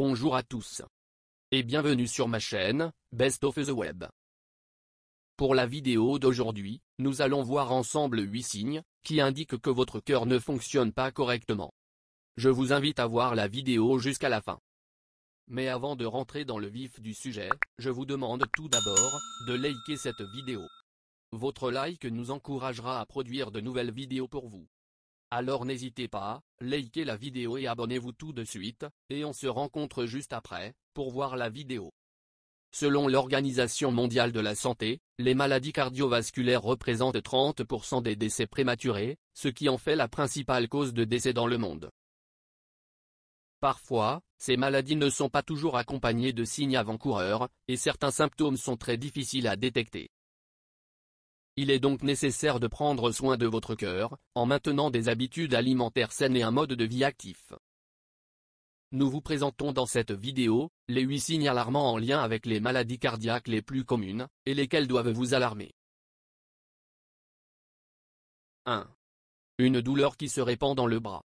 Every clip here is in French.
Bonjour à tous. Et bienvenue sur ma chaîne, Best of the Web. Pour la vidéo d'aujourd'hui, nous allons voir ensemble 8 signes, qui indiquent que votre cœur ne fonctionne pas correctement. Je vous invite à voir la vidéo jusqu'à la fin. Mais avant de rentrer dans le vif du sujet, je vous demande tout d'abord, de liker cette vidéo. Votre like nous encouragera à produire de nouvelles vidéos pour vous. Alors n'hésitez pas, likez la vidéo et abonnez-vous tout de suite, et on se rencontre juste après, pour voir la vidéo. Selon l'Organisation mondiale de la santé, les maladies cardiovasculaires représentent 30% des décès prématurés, ce qui en fait la principale cause de décès dans le monde. Parfois, ces maladies ne sont pas toujours accompagnées de signes avant-coureurs, et certains symptômes sont très difficiles à détecter. Il est donc nécessaire de prendre soin de votre cœur, en maintenant des habitudes alimentaires saines et un mode de vie actif. Nous vous présentons dans cette vidéo, les 8 signes alarmants en lien avec les maladies cardiaques les plus communes, et lesquels doivent vous alarmer. 1. Une douleur qui se répand dans le bras.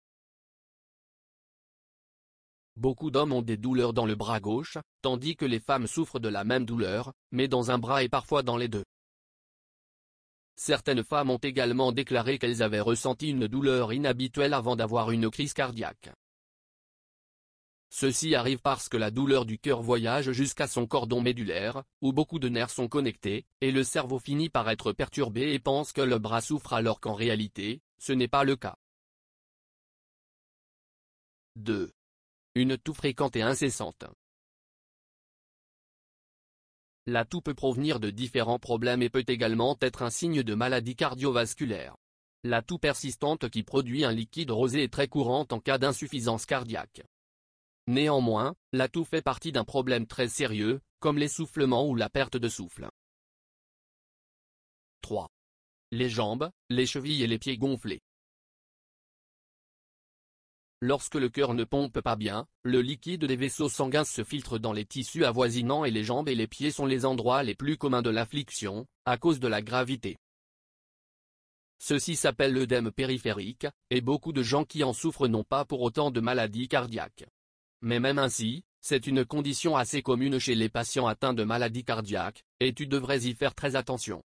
Beaucoup d'hommes ont des douleurs dans le bras gauche, tandis que les femmes souffrent de la même douleur, mais dans un bras et parfois dans les deux. Certaines femmes ont également déclaré qu'elles avaient ressenti une douleur inhabituelle avant d'avoir une crise cardiaque. Ceci arrive parce que la douleur du cœur voyage jusqu'à son cordon médulaire, où beaucoup de nerfs sont connectés, et le cerveau finit par être perturbé et pense que le bras souffre alors qu'en réalité, ce n'est pas le cas. 2. Une toux fréquente et incessante. La toux peut provenir de différents problèmes et peut également être un signe de maladie cardiovasculaire. La toux persistante qui produit un liquide rosé est très courante en cas d'insuffisance cardiaque. Néanmoins, la toux fait partie d'un problème très sérieux, comme l'essoufflement ou la perte de souffle. 3. Les jambes, les chevilles et les pieds gonflés. Lorsque le cœur ne pompe pas bien, le liquide des vaisseaux sanguins se filtre dans les tissus avoisinants et les jambes et les pieds sont les endroits les plus communs de l'affliction, à cause de la gravité. Ceci s'appelle l'œdème périphérique, et beaucoup de gens qui en souffrent n'ont pas pour autant de maladies cardiaques. Mais même ainsi, c'est une condition assez commune chez les patients atteints de maladies cardiaques, et tu devrais y faire très attention.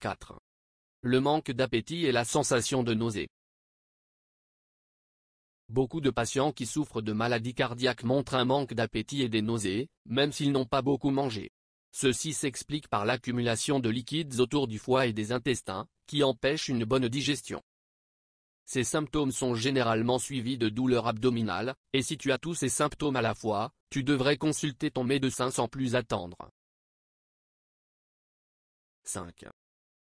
4 le manque d'appétit et la sensation de nausée. Beaucoup de patients qui souffrent de maladies cardiaques montrent un manque d'appétit et des nausées, même s'ils n'ont pas beaucoup mangé. Ceci s'explique par l'accumulation de liquides autour du foie et des intestins, qui empêchent une bonne digestion. Ces symptômes sont généralement suivis de douleurs abdominales, et si tu as tous ces symptômes à la fois, tu devrais consulter ton médecin sans plus attendre. 5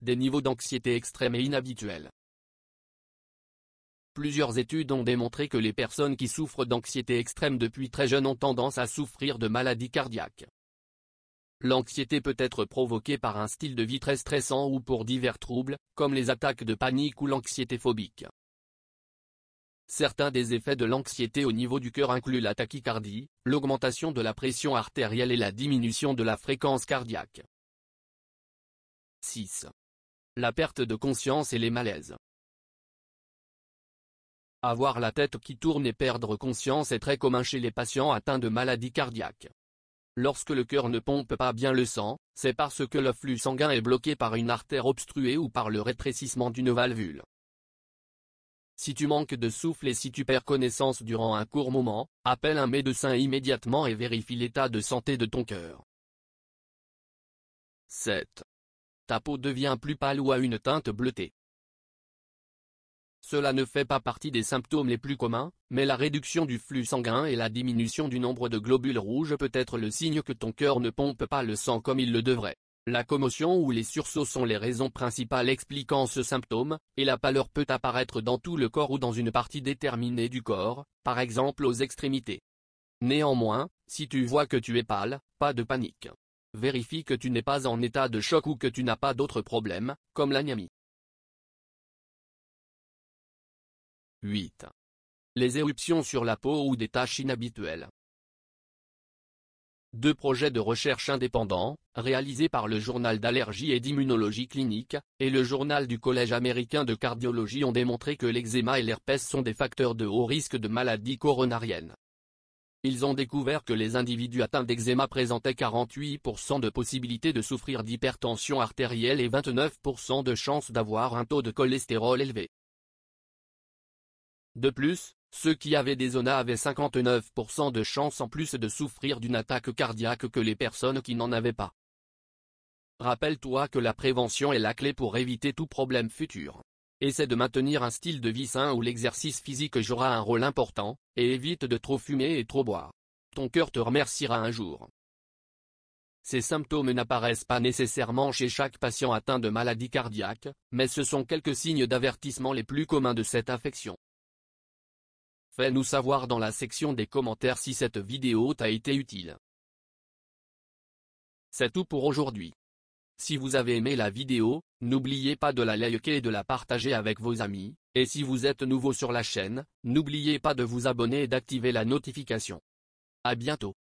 des niveaux d'anxiété extrêmes et inhabituels. Plusieurs études ont démontré que les personnes qui souffrent d'anxiété extrême depuis très jeunes ont tendance à souffrir de maladies cardiaques. L'anxiété peut être provoquée par un style de vie très stressant ou pour divers troubles, comme les attaques de panique ou l'anxiété phobique. Certains des effets de l'anxiété au niveau du cœur incluent la tachycardie, l'augmentation de la pression artérielle et la diminution de la fréquence cardiaque. 6 la perte de conscience et les malaises. Avoir la tête qui tourne et perdre conscience est très commun chez les patients atteints de maladies cardiaques. Lorsque le cœur ne pompe pas bien le sang, c'est parce que le flux sanguin est bloqué par une artère obstruée ou par le rétrécissement d'une valvule. Si tu manques de souffle et si tu perds connaissance durant un court moment, appelle un médecin immédiatement et vérifie l'état de santé de ton cœur. 7 ta peau devient plus pâle ou a une teinte bleutée. Cela ne fait pas partie des symptômes les plus communs, mais la réduction du flux sanguin et la diminution du nombre de globules rouges peut être le signe que ton cœur ne pompe pas le sang comme il le devrait. La commotion ou les sursauts sont les raisons principales expliquant ce symptôme, et la pâleur peut apparaître dans tout le corps ou dans une partie déterminée du corps, par exemple aux extrémités. Néanmoins, si tu vois que tu es pâle, pas de panique. Vérifie que tu n'es pas en état de choc ou que tu n'as pas d'autres problèmes, comme l'anémie. 8. Les éruptions sur la peau ou des taches inhabituelles. Deux projets de recherche indépendants, réalisés par le Journal d'allergie et d'immunologie clinique, et le Journal du Collège américain de cardiologie ont démontré que l'eczéma et l'herpès sont des facteurs de haut risque de maladies coronariennes. Ils ont découvert que les individus atteints d'eczéma présentaient 48% de possibilité de souffrir d'hypertension artérielle et 29% de chance d'avoir un taux de cholestérol élevé. De plus, ceux qui avaient des zonas avaient 59% de chances en plus de souffrir d'une attaque cardiaque que les personnes qui n'en avaient pas. Rappelle-toi que la prévention est la clé pour éviter tout problème futur. Essaie de maintenir un style de vie sain où l'exercice physique jouera un rôle important, et évite de trop fumer et trop boire. Ton cœur te remerciera un jour. Ces symptômes n'apparaissent pas nécessairement chez chaque patient atteint de maladie cardiaque, mais ce sont quelques signes d'avertissement les plus communs de cette infection. Fais-nous savoir dans la section des commentaires si cette vidéo t'a été utile. C'est tout pour aujourd'hui. Si vous avez aimé la vidéo, n'oubliez pas de la liker et de la partager avec vos amis, et si vous êtes nouveau sur la chaîne, n'oubliez pas de vous abonner et d'activer la notification. À bientôt.